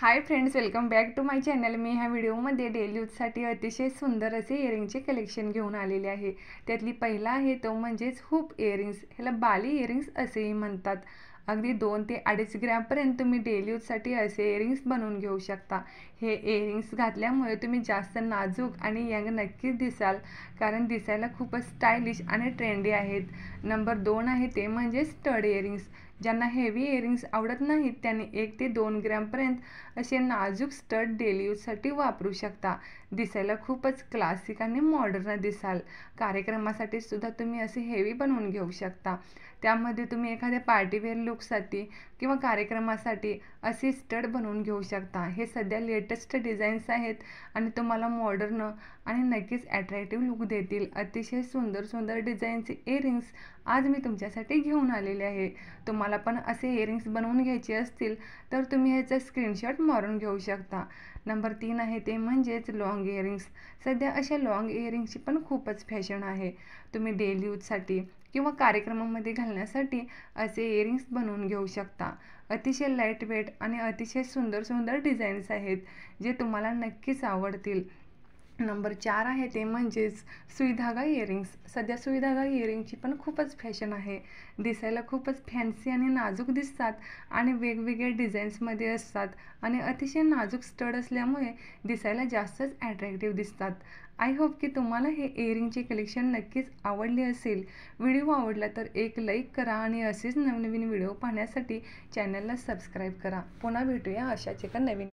high friends welcome back to my channel मी ह्या व्हिडिओमध्ये डेली यूजसाठी अतिशय सुंदर असे इयरिंगचे कलेक्शन घेऊन आलेले आहे त्यातली पहिला आहे तो म्हणजेच हुप इयरिंग्स ह्याला बाली इयरिंग्स असेही म्हणतात अगदी दोन ते अडीच ग्रॅमपर्यंत तुम्ही डेली यूजसाठी असे इयरिंग्स बनवून घेऊ शकता हे इयरिंग्स घातल्यामुळे तुम्ही जास्त नाजूक आणि यंग नक्कीच दिसाल कारण दिसायला खूपच स्टायलिश आणि ट्रेंडी आहेत नंबर दोन आहे ते म्हणजे स्टड इयरिंग्स ज्यांना हेवी इयरिंग्स आवडत नाहीत त्यांनी एक ते दोन ग्रॅमपर्यंत असे नाजूक स्टड डेली यूजसाठी वापरू शकता दिसायला खूपच क्लासिक आणि मॉडर्न दिसाल कार्यक्रमासाठी सुद्धा तुम्ही असे हेवी बनवून घेऊ शकता त्यामध्ये तुम्ही एखाद्या पार्टीवेअर लुकसाठी किंवा कार्यक्रमासाठी असे स्टड बनवून घेऊ शकता हे सध्या लेटेस्ट डिझाईन्स आहेत आणि तुम्हाला मॉडर्न आणि नक्कीच ॲट्रॅक्टिव्ह लुक देतील अतिशय सुंदर सुंदर डिझाईनचे इयरिंग्स आज मी तुमच्यासाठी घेऊन आलेले आहे तुम्हाला तुम्हाला पण असे इयरिंग्स बनवून घ्यायचे असतील तर तुम्ही ह्याचा स्क्रीनशॉट मारून घेऊ शकता नंबर तीन आहे ते म्हणजेच लाँग इयरिंग्स सध्या अशा लाँग इयरिंगची पण खूपच फॅशन आहे तुम्ही डेली यूजसाठी किंवा कार्यक्रमामध्ये घालण्यासाठी असे इयरिंग्स बनवून घेऊ शकता अतिशय लाईट वेट आणि अतिशय सुंदर सुंदर डिझाईन्स आहेत जे तुम्हाला नक्कीच आवडतील नंबर चार आहे ते म्हणजेच सुईधागा इयरिंग्स सध्या सुईधागा इयरिंगची पण खूपच फॅशन आहे दिसायला खूपच फॅन्सी आणि नाजूक दिसतात आणि वेगवेगळ्या डिझाईन्समध्ये असतात आणि अतिशय नाजूक स्टड असल्यामुळे दिसायला जास्तच ॲट्रॅक्टिव्ह दिसतात आय होप की तुम्हाला हे इयरिंगचे कलेक्शन नक्कीच आवडले असेल व्हिडिओ आवडला तर एक लाईक करा आणि असेच नवनवीन व्हिडिओ पाहण्यासाठी चॅनलला सबस्क्राईब करा पुन्हा भेटूया अशाच एका नवीन